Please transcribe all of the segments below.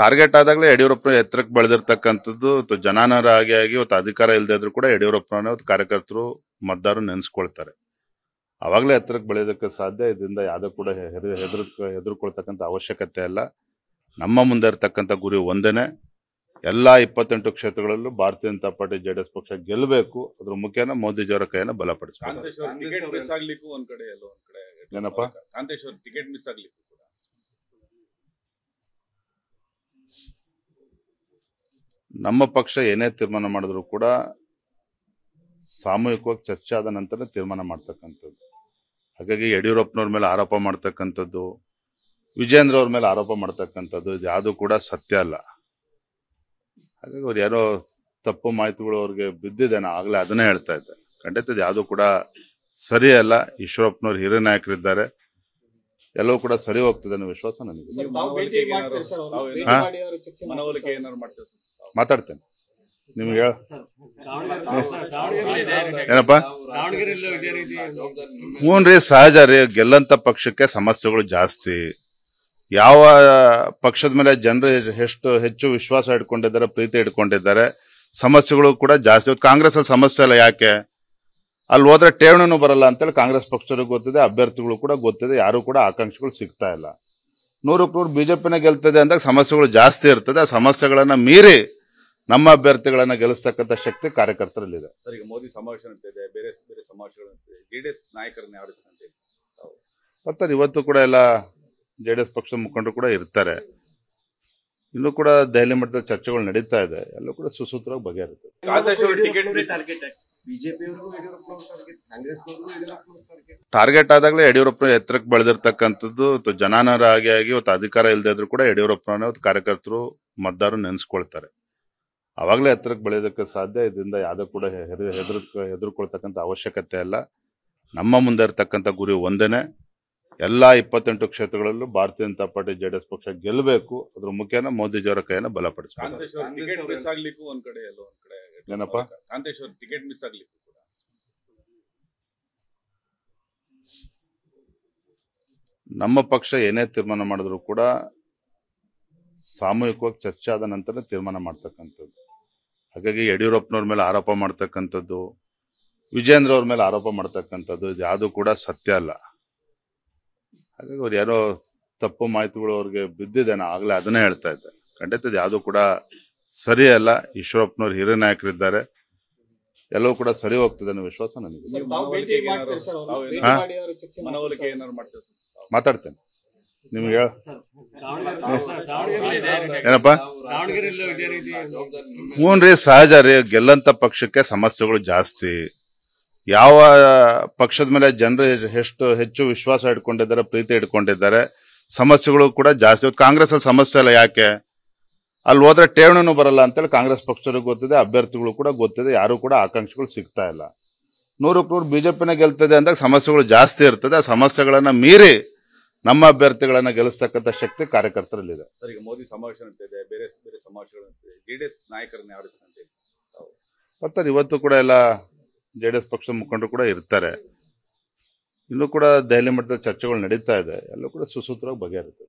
target ಆದಾಗಲೇ Yediyurappa ಎತ್ತರಕ್ಕೆ ಬೆಳೆದಿರ್ತಕ್ಕಂಥದ್ದು ಜನಾನರ ಆಗಿ ಆಗಿ ಇವತ್ತು ಅಧಿಕಾರ ಇಲ್ಲದೆ ಕೂಡ ಯಡಿಯೂರಪ್ಪನ ಕಾರ್ಯಕರ್ತರು ಮತದಾರರು ನೆನೆಸ್ಕೊಳ್ತಾರೆ ಅವಾಗಲೇ ಎತ್ತರಕ್ಕೆ ಬೆಳೆಯೋದಕ್ಕೆ ಸಾಧ್ಯ ಇದರಿಂದ ಯಾವುದೋ ಕೂಡ ಹೆದರ್ ಹೆದರ್ಕೊಳ್ತಕ್ಕಂಥ ಅವಶ್ಯಕತೆ ಇಲ್ಲ ನಮ್ಮ ಮುಂದೆ ಇರತಕ್ಕಂಥ ಗುರಿ ಒಂದೇನೆ ಎಲ್ಲ ಇಪ್ಪತ್ತೆಂಟು ಕ್ಷೇತ್ರಗಳಲ್ಲೂ ಭಾರತೀಯ ಜನತಾ ಪಾರ್ಟಿ ಜೆ ಪಕ್ಷ ಗೆಲ್ಲಬೇಕು ಅದ್ರ ಮುಖ್ಯನ ಮೋದಿಜಿಯವರ ಕೈಯನ್ನು ಬಲಪಡಿಸಬೇಕು ಟಿಕೆಟ್ ಮಿಸ್ ಆಗ್ಲಿಕ್ಕೆ ನಮ್ಮ ಪಕ್ಷ ಏನೇ ತೀರ್ಮಾನ ಮಾಡಿದ್ರು ಕೂಡ ಸಾಮೂಹಿಕವಾಗಿ ಚರ್ಚೆ ಆದ ನಂತರ ತೀರ್ಮಾನ ಮಾಡ್ತಕ್ಕಂಥದ್ದು ಹಾಗಾಗಿ ಯಡಿಯೂರಪ್ಪನವ್ರ ಮೇಲೆ ಆರೋಪ ಮಾಡ್ತಕ್ಕಂಥದ್ದು ವಿಜೇಂದ್ರ ಅವ್ರ ಮೇಲೆ ಆರೋಪ ಮಾಡ್ತಕ್ಕಂಥದ್ದು ಇದು ಯಾವುದು ಕೂಡ ಸತ್ಯ ಅಲ್ಲ ಹಾಗಾಗಿ ಅವ್ರು ಯಾರೋ ತಪ್ಪು ಮಾಹಿತಿಗಳು ಅವ್ರಿಗೆ ಬಿದ್ದಿದ್ದೇನೆ ಆಗ್ಲೇ ಆಗಲೇ ಅದನ್ನೇ ಹೇಳ್ತಾ ಇದ್ದೆ ಖಂಡಿತ ಯಾವುದು ಕೂಡ ಅಲ್ಲ ಈಶ್ವರಪ್ಪನವ್ರು ಹಿರಿಯ ನಾಯಕರಿದ್ದಾರೆ ಎಲ್ಲವೂ ಕೂಡ ಸರಿ ಹೋಗ್ತದೆ ಅನ್ನೋ ವಿಶ್ವಾಸ ನನಗೆ ಮಾತಾಡ್ತೇನೆ ನಿಮ್ಗೆ ಏನಪ್ಪ ಹ್ಞೂ ರೀ ಸಹಜ ರೀ ಗೆಲ್ಲಂತ ಪಕ್ಷಕ್ಕೆ ಸಮಸ್ಯೆಗಳು ಜಾಸ್ತಿ ಯಾವ ಪಕ್ಷದ ಮೇಲೆ ಜನರು ಎಷ್ಟು ಹೆಚ್ಚು ವಿಶ್ವಾಸ ಇಟ್ಕೊಂಡಿದ್ದಾರೆ ಪ್ರೀತಿ ಇಟ್ಕೊಂಡಿದ್ದಾರೆ ಸಮಸ್ಯೆಗಳು ಕೂಡ ಜಾಸ್ತಿ ಕಾಂಗ್ರೆಸ್ ಅಲ್ಲಿ ಸಮಸ್ಯೆ ಅಲ್ಲ ಯಾಕೆ ಅಲ್ಲಿ ಹೋದ್ರೆ ಠೇವಣಿನೂ ಬರಲ್ಲ ಅಂತೇಳಿ ಕಾಂಗ್ರೆಸ್ ಪಕ್ಷದವ್ರಿಗೆ ಗೊತ್ತಿದೆ ಅಭ್ಯರ್ಥಿಗಳು ಕೂಡ ಗೊತ್ತಿದೆ ಯಾರು ಕೂಡ ಆಕಾಂಕ್ಷಿಗಳು ಸಿಗ್ತಾ ಇಲ್ಲ ನೂರಕ್ಕೆ ನೂರು ಬಿಜೆಪಿನ ಗೆಲ್ತದೆ ಅಂದಾಗ ಸಮಸ್ಯೆಗಳು ಜಾಸ್ತಿ ಇರ್ತದೆ ಆ ಸಮಸ್ಯೆಗಳನ್ನ ಮೀರಿ ನಮ್ಮ ಅಭ್ಯರ್ಥಿಗಳನ್ನ ಗೆಲ್ಲಿಸ್ತಕ್ಕಂಥ ಶಕ್ತಿ ಕಾರ್ಯಕರ್ತರಲ್ಲಿದೆ ಸರ್ ಈಗ ಮೋದಿ ಸಮಾವೇಶ ಇದೆ ಬೇರೆ ಬೇರೆ ಸಮಾವೇಶಗಳಂತಿದೆ ಜೆ ಡಿ ಎಸ್ ನಾಯಕರನ್ನ ಬರ್ತಾರೆ ಇವತ್ತು ಕೂಡ ಎಲ್ಲ ಜೆ ಡಿ ಎಸ್ ಪಕ್ಷದ ಮುಖಂಡರು ಕೂಡ ಇರ್ತಾರೆ ಇಲ್ಲೂ ಕೂಡ ದೆಹಲಿ ಮಟ್ಟದ ಚರ್ಚೆಗಳು ನಡೀತಾ ಇದೆ ಎಲ್ಲೂ ಕೂಡ ಸುಸೂತ್ರವಾಗಿ ಬಗೆಹರಿಯುತ್ತೆ ಟಾರ್ಗೆಟ್ ಆದಾಗಲೇ ಯಡಿಯೂರಪ್ಪ ಎತ್ತರಕ್ಕೆ ಬೆಳೆದಿರ್ತಕ್ಕಂಥದ್ದು ಜನಾನರ ಆಗಿ ಆಗಿ ಇವತ್ತು ಅಧಿಕಾರ ಇಲ್ಲದೆ ಇದ್ರು ಕೂಡ ಯಡಿಯೂರಪ್ಪನ ಕಾರ್ಯಕರ್ತರು ಮತದಾರರು ನೆನೆಸ್ಕೊಳ್ತಾರೆ ಅವಾಗಲೇ ಎತ್ತರಕ್ಕೆ ಬೆಳೆಯೋದಕ್ಕೆ ಸಾಧ್ಯ ಇದರಿಂದ ಯಾವುದೋ ಕೂಡ ಹೆದರ್ ಹೆದರ್ಕೊಳ್ತಕ್ಕಂಥ ಅವಶ್ಯಕತೆ ಅಲ್ಲ ನಮ್ಮ ಮುಂದೆ ಇರತಕ್ಕಂಥ ಗುರಿ ಒಂದೇನೆ ಎಲ್ಲ ಇಪ್ಪತ್ತೆಂಟು ಕ್ಷೇತ್ರಗಳಲ್ಲೂ Bharatiya Janata party J D S ಪಕ್ಷ ಗೆಲ್ಲಬೇಕು ಅದ್ರ ಮುಖ್ಯನ ಮೋದಿಜಿಯವರ ಕೈಯನ್ನು ಬಲಪಡಿಸಬೇಕು ಮಿಸ್ ನಮ್ಮ ಪಕ್ಷ ಏನೇ ತೀರ್ಮಾನ ಮಾಡಿದ್ರು ಕೂಡ ಸಾಮೂಹಿಕವಾಗಿ ಚರ್ಚೆ ಆದ ನಂತರ ತೀರ್ಮಾನ ಮಾಡ್ತಕ್ಕಂಥದ್ದು ಹಾಗಾಗಿ ಯಡಿಯೂರಪ್ಪನವ್ರ ಮೇಲೆ ಆರೋಪ ಮಾಡ್ತಕ್ಕಂಥದ್ದು ವಿಜೇಂದ್ರ ಅವ್ರ ಮೇಲೆ ಆರೋಪ ಮಾಡ್ತಕ್ಕಂಥದ್ದು ಇದು ಕೂಡ ಸತ್ಯ ಅಲ್ಲ ಹಾಗಾಗಿ ಅವ್ರು ಯಾರೋ ತಪ್ಪು ಮಾಹಿತಿಗಳು ಅವ್ರಿಗೆ ಬಿದ್ದಿದೆ ನಾ ಆಗಲೇ ಅದನ್ನೇ ಹೇಳ್ತಾ ಇದ್ದೆ ಖಂಡಿತ ಯಾವುದು ಕೂಡ ಸರಿಯಲ್ಲ ಈಶ್ವರಪ್ಪನವ್ರು ಹಿರಿಯ ನಾಯಕರಿದ್ದಾರೆ ಎಲ್ಲವೂ ಕೂಡ ಸರಿ ಹೋಗ್ತದೆ ಅನ್ನೋ ವಿಶ್ವಾಸ ನನಗೆ ಮಾತಾಡ್ತೇನೆ ನಿಮ್ಗೆ ಏನಪ್ಪ ಹ್ಞೂ ರೀ ಸಹಜ ರೀ ಗೆಲ್ಲಂತ ಪಕ್ಷಕ್ಕೆ ಸಮಸ್ಯೆಗಳು ಜಾಸ್ತಿ ಯಾವ ಪಕ್ಷದ ಮೇಲೆ ಜನರು ಎಷ್ಟು ಹೆಚ್ಚು ವಿಶ್ವಾಸ ಇಟ್ಕೊಂಡಿದ್ದಾರೆ ಪ್ರೀತಿ ಇಟ್ಕೊಂಡಿದ್ದಾರೆ ಸಮಸ್ಯೆಗಳು ಕೂಡ ಜಾಸ್ತಿ ಕಾಂಗ್ರೆಸ್ ಅಲ್ಲಿ ಸಮಸ್ಯೆ ಇಲ್ಲ ಯಾಕೆ ಅಲ್ಲಿ ಹೋದ್ರೆ ಠೇವಣಿನೂ ಬರಲ್ಲ ಅಂತೇಳಿ ಕಾಂಗ್ರೆಸ್ ಪಕ್ಷರಿಗೆ ಗೊತ್ತಿದೆ ಅಭ್ಯರ್ಥಿಗಳು ಕೂಡ ಗೊತ್ತಿದೆ ಯಾರು ಕೂಡ ಆಕಾಂಕ್ಷೆಗಳು ಸಿಗ್ತಾ ಇಲ್ಲ ನೂರು ನೂರು ಬಿಜೆಪಿನ ಗೆಲ್ತದೆ ಅಂದಾಗ ಸಮಸ್ಯೆಗಳು ಜಾಸ್ತಿ ಇರ್ತದೆ ಆ ಸಮಸ್ಯೆಗಳನ್ನ ಮೀರಿ ನಮ್ಮ ಅಭ್ಯರ್ಥಿಗಳನ್ನ ಗೆಲ್ಲಿಸ್ತಕ್ಕಂಥ ಶಕ್ತಿ ಕಾರ್ಯಕರ್ತರಲ್ಲಿ ಇದೆ ಸರ್ ಈಗ ಮೋದಿ ಸಮಾವೇಶ ಇದೆ ಬೇರೆ ಬೇರೆ ಸಮಾವೇಶಗಳು ಜೆಡಿಎಸ್ ನಾಯಕರನ್ನ ಯಾವ ರೀತಿ ಬರ್ತಾರೆ ಇವತ್ತು ಕೂಡ ಎಲ್ಲ ಜೆ ಡಿ ಎಸ್ ಪಕ್ಷ ಮುಖಂಡರು ಕೂಡ ಇರ್ತಾರೆ ಇನ್ನೂ ಕೂಡ ದೆಹಲಿ ಮಟ್ಟದ ಚರ್ಚೆಗಳು ನಡೀತಾ ಇದೆ ಎಲ್ಲೂ ಕೂಡ ಸುಸೂತ್ರವಾಗಿ ಬಗೆಹರಿತು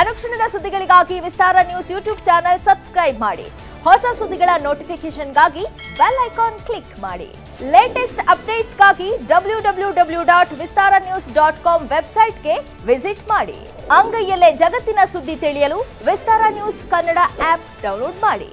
ಅನುಕ್ಷಣದ ಸುದ್ದಿಗಳಿಗಾಗಿ Vistara news YouTube channel subscribe ಮಾಡಿ ಹೊಸ ಸುದ್ದಿಗಳ ನೋಟಿಫಿಕೇಶನ್ಗಾಗಿ ಬೆಲ್ ಐಕಾನ್ ಕ್ಲಿಕ್ ಮಾಡಿ ಲೇಟೆಸ್ಟ್ ಅಪ್ಡೇಟ್ಸ್ಗಾಗಿ W W W dot Vistara news dot com ವೆಬ್ಸೈಟ್ಗೆ ವಿಸಿಟ್ ಮಾಡಿ ಅಂಗೈಯಲ್ಲೇ ಜಗತ್ತಿನ ಸುದ್ದಿ ತಿಳಿಯಲು Vistara news Kannada app download ಮಾಡಿ